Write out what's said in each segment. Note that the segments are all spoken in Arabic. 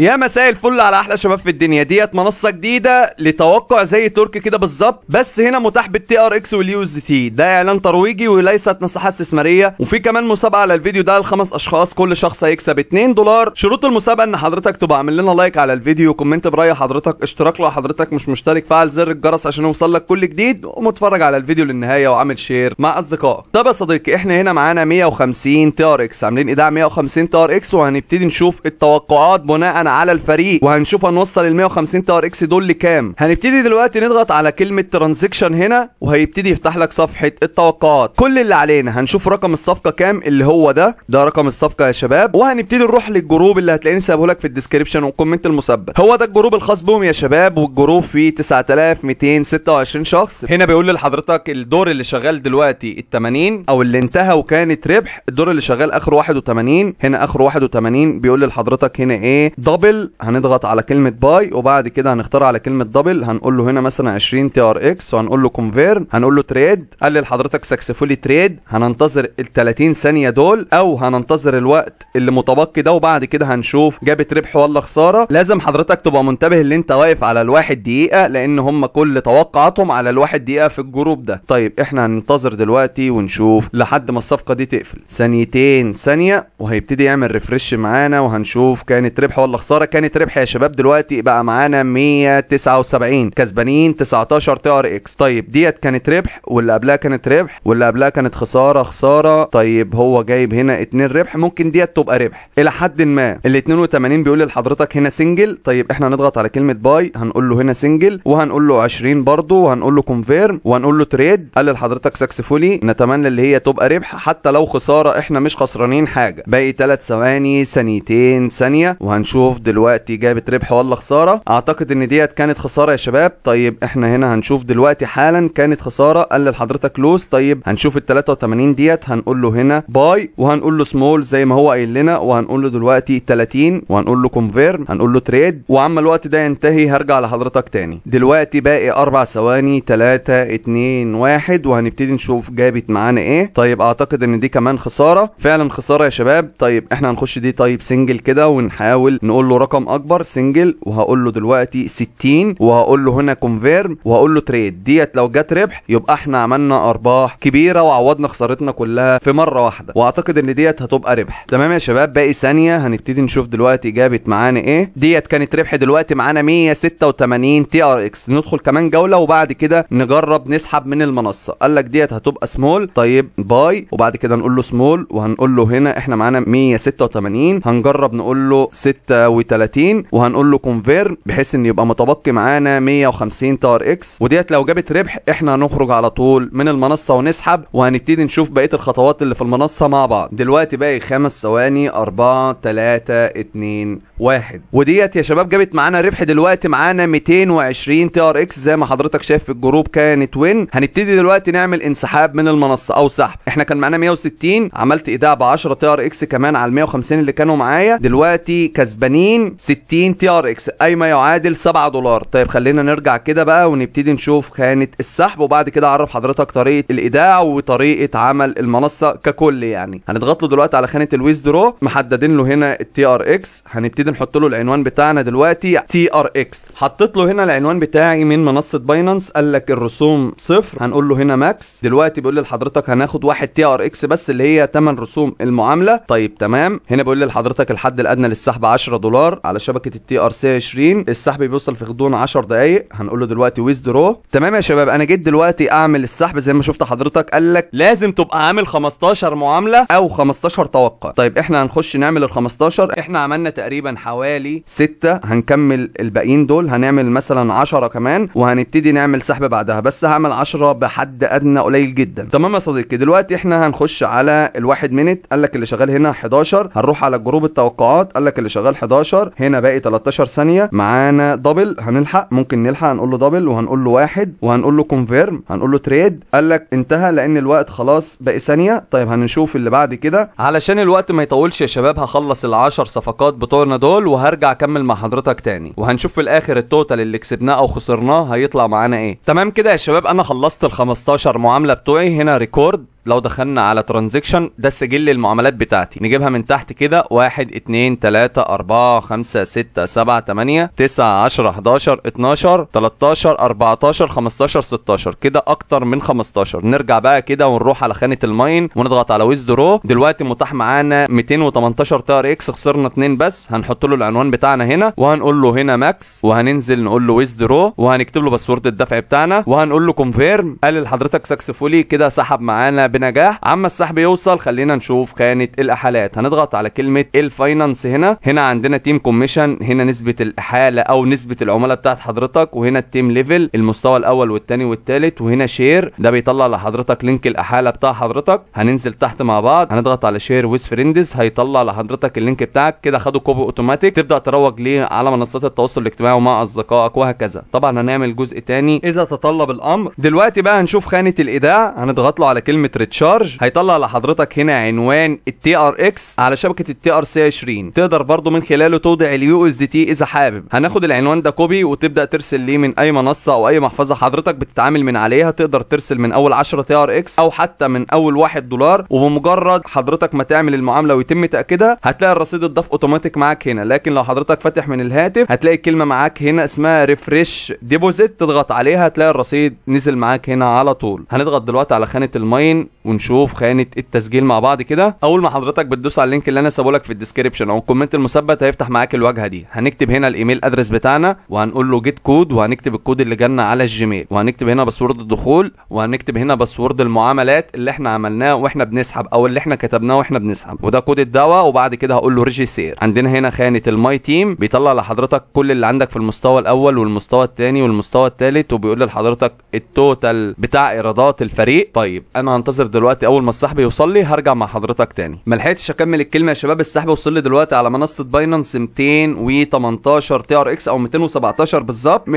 يا مساء الفل على احلى شباب في الدنيا ديت منصه جديده لتوقع زي ترك كده بالظبط بس هنا متاح بالتي ار اكس واليو اس تي ده اعلان ترويجي وليست نصيحه استثماريه وفي كمان مسابقه على الفيديو ده لخمس اشخاص كل شخص هيكسب 2 دولار شروط المسابقه ان حضرتك تبقى عامل لنا لايك على الفيديو وكومنت براي حضرتك اشتراك لو حضرتك مش مشترك فعل زر الجرس عشان يوصل لك كل جديد ومتفرج على الفيديو للنهايه وعامل شير مع اصدقائك طب يا صديقي احنا هنا معانا 150 تي ار اكس عاملين ايداع 150 تي ار اكس وهنبتدي نشوف التوقعات بناء على الفريق وهنشوف هنوصل ال 150 تاور اكس دول لكام هنبتدي دلوقتي نضغط على كلمه ترانزكشن هنا وهيبتدي يفتح لك صفحه التوقعات كل اللي علينا هنشوف رقم الصفقه كام اللي هو ده ده رقم الصفقه يا شباب وهنبتدي نروح للجروب اللي هتلاقيني سايبه لك في الديسكربشن والكومنت المثبت هو ده الجروب الخاص بهم يا شباب والجروب فيه 9226 شخص هنا بيقول لحضرتك الدور اللي شغال دلوقتي ال 80 او اللي انتهى وكانت ربح الدور اللي شغال اخر 81 هنا اخر 81 بيقول لحضرتك هنا ايه دبل هنضغط على كلمه باي وبعد كده هنختار على كلمه دبل هنقول له هنا مثلا 20 تي ار اكس وهنقول له كونفيرن هنقول له تريد قال لي لحضرتك سكسفولي تريد هننتظر ال 30 ثانيه دول او هننتظر الوقت اللي متبقي ده وبعد كده هنشوف جابت ربح ولا خساره لازم حضرتك تبقى منتبه اللي انت واقف على الواحد دقيقه لان هم كل توقعاتهم على الواحد دقيقه في الجروب ده طيب احنا هننتظر دلوقتي ونشوف لحد ما الصفقه دي تقفل ثانيتين ثانيه وهيبتدي يعمل ريفرش معانا وهنشوف كانت ربح ولا خساره كانت ربح يا شباب دلوقتي بقى معانا 179 كسبانين 19 تي ار اكس طيب ديت كانت ربح واللي قبلها كانت ربح واللي قبلها كانت خساره خساره طيب هو جايب هنا 2 ربح ممكن ديت تبقى ربح الى حد ما ال 82 بيقول لحضرتك هنا سنجل طيب احنا هنضغط على كلمه باي هنقول له هنا سنجل وهنقول له 20 برضه وهنقول له كونفيرم وهنقول له تريد قال لحضرتك سكسفولي نتمنى اللي هي تبقى ربح حتى لو خساره احنا مش خسرانين حاجه باقي 3 ثواني ثانيتين ثانيه وهنشوف هنشوف دلوقتي جابت ربح ولا خساره اعتقد ان ديت كانت خساره يا شباب طيب احنا هنا هنشوف دلوقتي حالا كانت خساره قال لحضرتك لوس طيب هنشوف ال 83 ديت هنقول له هنا باي وهنقول له سمول زي ما هو قايل لنا وهنقول له دلوقتي 30 وهنقول له كونفيرم هنقول له تريد وعما الوقت ده ينتهي هرجع لحضرتك تاني دلوقتي باقي اربع ثواني 3 2 1 وهنبتدي نشوف جابت معانا ايه طيب اعتقد ان دي كمان خساره فعلا خساره يا شباب طيب احنا هنخش دي طيب سنجل كده ونحاول نقول هقول له رقم اكبر سنجل وهقول له دلوقتي 60 وهقول له هنا كونفيرم وهقول له تريد ديت لو جت ربح يبقى احنا عملنا ارباح كبيره وعوضنا خسارتنا كلها في مره واحده واعتقد ان ديت هتبقى ربح تمام يا شباب باقي ثانيه هنبتدي نشوف دلوقتي جابت معانا ايه ديت كانت ربح دلوقتي معانا 186 تي ار اكس ندخل كمان جوله وبعد كده نجرب نسحب من المنصه قال لك ديت هتبقى سمول طيب باي وبعد كده نقول له سمول وهنقول له هنا احنا معانا 186 هنجرب نقول له 6 و30 وهنقول له كونفيرم بحيث ان يبقى متبقي معانا 150 تار اكس وديت لو جابت ربح احنا هنخرج على طول من المنصه ونسحب وهنبتدي نشوف بقيه الخطوات اللي في المنصه مع بعض دلوقتي باقي خمس ثواني 4 3 2 1 وديت يا شباب جابت معانا ربح دلوقتي معانا 220 تي ار اكس زي ما حضرتك شايف في الجروب كانت وين هنبتدي دلوقتي نعمل انسحاب من المنصه او سحب احنا كان معانا 160 عملت ايداع ب 10 تي ار اكس كمان على ال 150 اللي كانوا معايا دلوقتي كسبانين 80 60 تي ار اكس اي ما يعادل 7 دولار طيب خلينا نرجع كده بقى ونبتدي نشوف خانه السحب وبعد كده اعرف حضرتك طريقه الايداع وطريقه عمل المنصه ككل يعني هنضغط له دلوقتي على خانه الويزدرو محددين له هنا التي ار اكس هنبتدي نحط له العنوان بتاعنا دلوقتي تي ار اكس حطيت له هنا العنوان بتاعي من منصه باينانس قال لك الرسوم صفر هنقول له هنا ماكس دلوقتي بيقول لي لحضرتك هناخد واحد تي ار اكس بس اللي هي ثمن رسوم المعامله طيب تمام هنا بيقول لي لحضرتك الحد الادنى للسحب 10 دولار دولار على شبكه التي ار سي 20 السحب بيوصل في غضون 10 دقائق هنقول له دلوقتي ويز درو تمام يا شباب انا جيت دلوقتي اعمل السحب زي ما شفت حضرتك قال لك لازم تبقى عامل 15 معامله او 15 توقع طيب احنا هنخش نعمل ال 15 احنا عملنا تقريبا حوالي 6 هنكمل الباقيين دول هنعمل مثلا 10 كمان وهنبتدي نعمل سحب بعدها بس هعمل 10 بحد ادنى قليل جدا تمام يا صديقي دلوقتي احنا هنخش على الواحد منت قال لك اللي شغال هنا 11 هنروح على جروب التوقعات قال لك اللي شغال 11 13 هنا باقي 13 ثانيه معانا دبل هنلحق ممكن نلحق هنقول له دبل وهنقول له واحد وهنقول له كونفيرم هنقول له تريد قال لك انتهى لان الوقت خلاص باقي ثانيه طيب هنشوف اللي بعد كده علشان الوقت ما يطولش يا شباب هخلص ال10 صفقات بتوعنا دول وهرجع اكمل مع حضرتك تاني وهنشوف في الاخر التوتال اللي كسبناه او خسرناه هيطلع معانا ايه تمام كده يا شباب انا خلصت ال 15 معامله بتوعي هنا ريكورد لو دخلنا على ترانزكشن ده سجل المعاملات بتاعتي نجيبها من تحت كده 1 2 3 4 5 6 7 8 9 10 11 12 13 14 15 16 كده اكتر من 15 نرجع بقى كده ونروح على خانه الماين ونضغط على ويز درو دلوقتي متاح معانا 218 تار اكس خسرنا 2 بس هنحط له العنوان بتاعنا هنا وهنقول له هنا ماكس وهننزل نقول له ويز درو وهنكتب له باسورد الدفع بتاعنا وهنقول له كونفيرم قال لحضرتك سكسفولي كده سحب معانا بنجاح عما السحب يوصل خلينا نشوف خانه الاحالات هنضغط على كلمه الفاينانس هنا هنا عندنا تيم كوميشن هنا نسبه الاحاله او نسبه العملاء بتاعت حضرتك وهنا التيم ليفل المستوى الاول والثاني والثالث وهنا شير ده بيطلع لحضرتك لينك الاحاله بتاع حضرتك هننزل تحت مع بعض هنضغط على شير ويز فريندز هيطلع لحضرتك اللينك بتاعك كده خده كوبي اوتوماتيك تبدا تروج ليه على منصات التواصل الاجتماعي ومع اصدقائك وهكذا طبعا هنعمل جزء ثاني اذا تطلب الامر دلوقتي بقى هنشوف خانه الايداع هنضغط له على كلمه ريتشارج هيطلع لحضرتك هنا عنوان التي ار اكس على شبكه التي ار سي 20 تقدر برضو من خلاله توضع اليو اس دي تي اذا حابب هناخد العنوان ده كوبي وتبدا ترسل ليه من اي منصه او اي محفظه حضرتك بتتعامل من عليها تقدر ترسل من اول 10 تي ار اكس او حتى من اول 1 دولار وبمجرد حضرتك ما تعمل المعامله ويتم تاكيدها هتلاقي الرصيد اتضاف اوتوماتيك معاك هنا لكن لو حضرتك فاتح من الهاتف هتلاقي الكلمه معاك هنا اسمها ريفريش ديبوزيت تضغط عليها هتلاقي الرصيد نزل معاك هنا على طول هنضغط دلوقتي على خانه الماين ونشوف خانه التسجيل مع بعض كده اول ما حضرتك بتدوس على اللينك اللي انا سابه لك في الديسكربشن او الكومنت المثبت هيفتح معاك الواجهه دي هنكتب هنا الايميل ادرس بتاعنا وهنقول له جيت كود وهنكتب الكود اللي جالنا على الجيميل وهنكتب هنا باسورد الدخول وهنكتب هنا باسورد المعاملات اللي احنا عملناه واحنا بنسحب او اللي احنا كتبناه واحنا بنسحب وده كود الدواء وبعد كده هقول له ريجيستير عندنا هنا خانه الماي تيم بيطلع لحضرتك كل اللي عندك في المستوى الاول والمستوى الثاني والمستوى الثالث وبيقول لحضرتك التوتال بتاع ايرادات الفريق طيب انا هنتظر هنعتذر دلوقتي اول ما السحب يوصل لي هرجع مع حضرتك تاني ما لحقتش اكمل الكلمه يا شباب السحب وصل لي دلوقتي على منصه باينانس 218 تي ار اكس او 217 بالظبط 217.15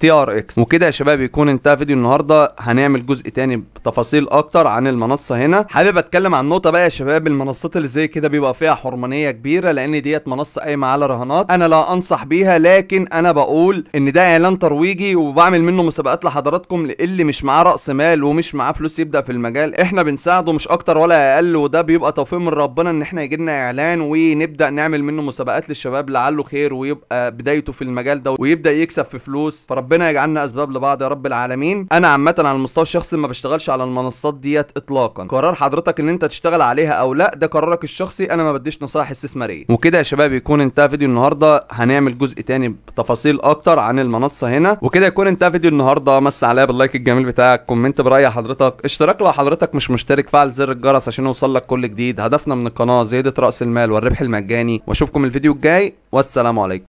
تي ار اكس وكده يا شباب يكون انتهى فيديو النهارده هنعمل جزء تاني بتفاصيل اكتر عن المنصه هنا حابب اتكلم عن نقطه بقى يا شباب المنصات اللي زي كده بيبقى فيها حرمانيه كبيره لان ديت منصه قايمه على رهانات انا لا انصح بيها لكن انا بقول ان ده اعلان ترويجي وبعمل منه مسابقات لحضراتكم للي مش معاه راس مال المجال ومش معاه فلوس يبدا في المجال احنا بنساعده مش اكتر ولا اقل وده بيبقى توفيق من ربنا ان احنا يجي لنا اعلان ونبدا نعمل منه مسابقات للشباب لعله خير ويبقى بدايته في المجال ده ويبدا يكسب في فلوس فربنا يجعلنا اسباب لبعض يا رب العالمين انا عامه على المستوى الشخصي ما بشتغلش على المنصات ديت اطلاقا قرار حضرتك ان انت تشتغل عليها او لا ده قرارك الشخصي انا ما بديش نصائح استثماريه وكده يا شباب يكون انتهى فيديو النهارده هنعمل جزء تاني بتفاصيل اكتر عن المنصه هنا وكده يكون انتهى فيديو النهارده مس عليا باللايك الجميل بتاعك كومنت وانت برأي حضرتك اشترك لو حضرتك مش مشترك فعل زر الجرس عشان يوصل لك كل جديد هدفنا من القناه زياده راس المال والربح المجاني واشوفكم الفيديو الجاي والسلام عليكم